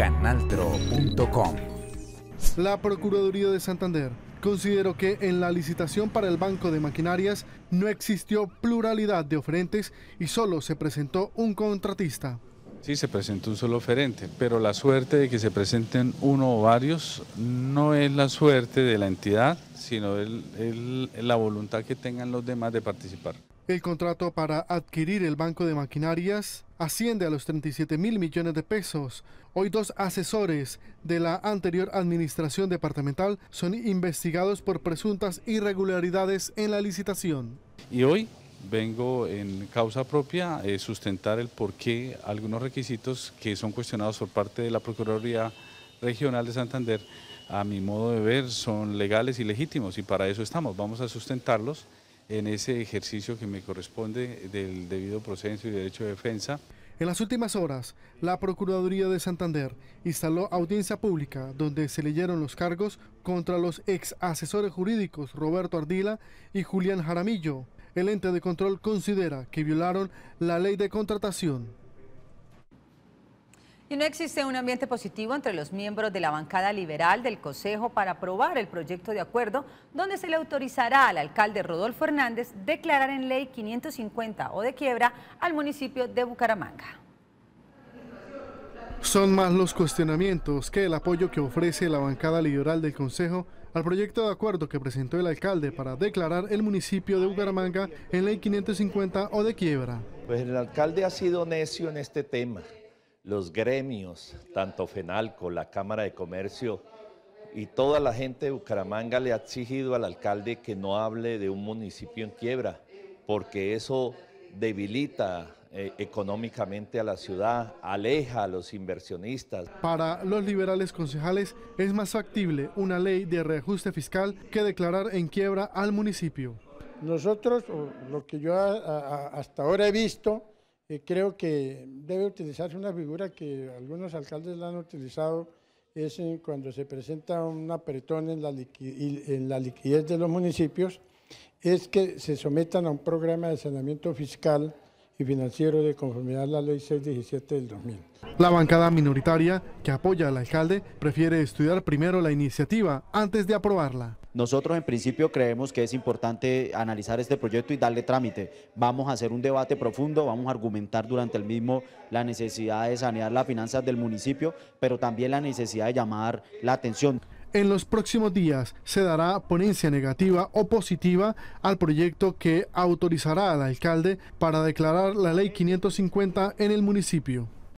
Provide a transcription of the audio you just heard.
canaltro.com. La Procuraduría de Santander consideró que en la licitación para el banco de maquinarias no existió pluralidad de oferentes y solo se presentó un contratista. Sí, se presentó un solo oferente, pero la suerte de que se presenten uno o varios no es la suerte de la entidad, sino la voluntad que tengan los demás de participar. El contrato para adquirir el banco de maquinarias asciende a los 37 mil millones de pesos. Hoy dos asesores de la anterior administración departamental son investigados por presuntas irregularidades en la licitación. Y hoy vengo en causa propia a eh, sustentar el por qué algunos requisitos que son cuestionados por parte de la Procuraduría Regional de Santander, a mi modo de ver, son legales y legítimos y para eso estamos, vamos a sustentarlos en ese ejercicio que me corresponde del debido proceso y derecho de defensa. En las últimas horas, la Procuraduría de Santander instaló audiencia pública donde se leyeron los cargos contra los ex asesores jurídicos Roberto Ardila y Julián Jaramillo. El ente de control considera que violaron la ley de contratación. Y no existe un ambiente positivo entre los miembros de la bancada liberal del Consejo para aprobar el proyecto de acuerdo donde se le autorizará al alcalde Rodolfo Hernández declarar en ley 550 o de quiebra al municipio de Bucaramanga. Son más los cuestionamientos que el apoyo que ofrece la bancada liberal del Consejo al proyecto de acuerdo que presentó el alcalde para declarar el municipio de Bucaramanga en ley 550 o de quiebra. Pues el alcalde ha sido necio en este tema los gremios, tanto FENALCO, la Cámara de Comercio y toda la gente de Bucaramanga le ha exigido al alcalde que no hable de un municipio en quiebra, porque eso debilita eh, económicamente a la ciudad, aleja a los inversionistas. Para los liberales concejales es más factible una ley de reajuste fiscal que declarar en quiebra al municipio. Nosotros, lo que yo hasta ahora he visto, eh, creo que debe utilizarse una figura que algunos alcaldes la han utilizado, es cuando se presenta un apretón en la, en la liquidez de los municipios, es que se sometan a un programa de saneamiento fiscal y financiero de conformidad a la ley 617 del 2000. La bancada minoritaria que apoya al alcalde prefiere estudiar primero la iniciativa antes de aprobarla. Nosotros en principio creemos que es importante analizar este proyecto y darle trámite. Vamos a hacer un debate profundo, vamos a argumentar durante el mismo la necesidad de sanear las finanzas del municipio, pero también la necesidad de llamar la atención. En los próximos días se dará ponencia negativa o positiva al proyecto que autorizará al alcalde para declarar la ley 550 en el municipio.